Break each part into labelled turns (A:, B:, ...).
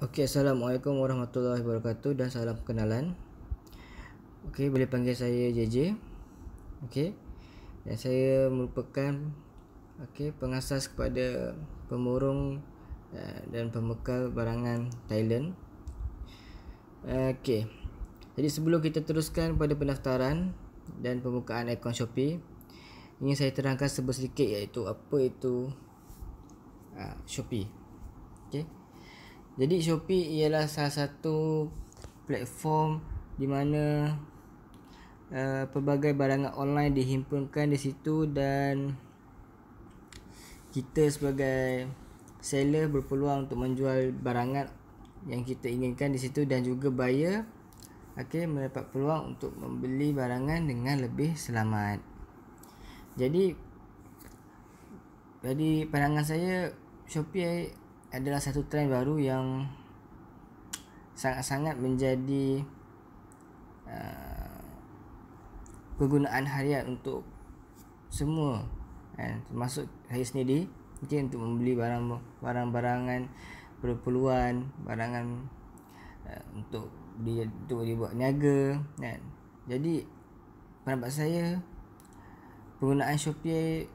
A: Okey, Assalamualaikum warahmatullahi wabarakatuh dan salam perkenalan. Okey, boleh panggil saya JJ. Okey. Dan saya merupakan okey pengasas kepada pemurung uh, dan pembekal barangan Thailand. okey. Jadi sebelum kita teruskan pada pendaftaran dan pembukaan akaun Shopee, ingin saya terangkan sebesar sedikit iaitu apa itu uh, Shopee. Okey. Jadi Shopee ialah salah satu platform di mana uh, pelbagai barangan online dihimpunkan di situ dan kita sebagai seller berpeluang untuk menjual barangan yang kita inginkan di situ dan juga buyer okay, mendapat peluang untuk membeli barangan dengan lebih selamat. Jadi jadi pandangan saya Shopee adalah satu trend baru yang sangat-sangat menjadi uh, kegunaan harian untuk semua kan termasuk saya sendiri mungkin untuk membeli barang barang-barangan perluan barangan uh, untuk dia untuk dibuat buat niaga kan jadi pendapat saya penggunaan Shopee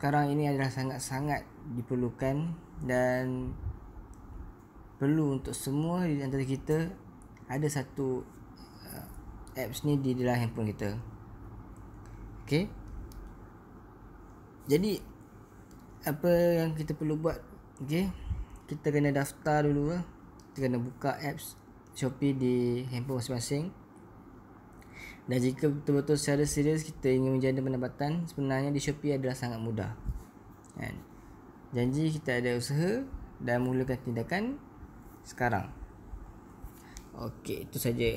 A: sekarang ini adalah sangat-sangat diperlukan dan perlu untuk semua di antara kita ada satu uh, apps ni di dalam handphone kita. Okey. Jadi apa yang kita perlu buat? Okey. Kita kena daftar dulu. Kita kena buka apps Shopee di handphone masing-masing. Dan jika betul-betul secara serius kita ingin menjana pendapatan, sebenarnya di Shopee adalah sangat mudah. Kan? Janji kita ada usaha dan mulakan tindakan sekarang. Okey, itu saja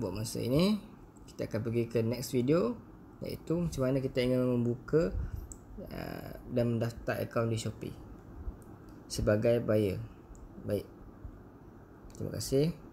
A: buat masa ini. Kita akan pergi ke next video iaitu macam mana kita ingin membuka uh, dan mendaftar akaun di Shopee sebagai buyer. Baik. Terima kasih.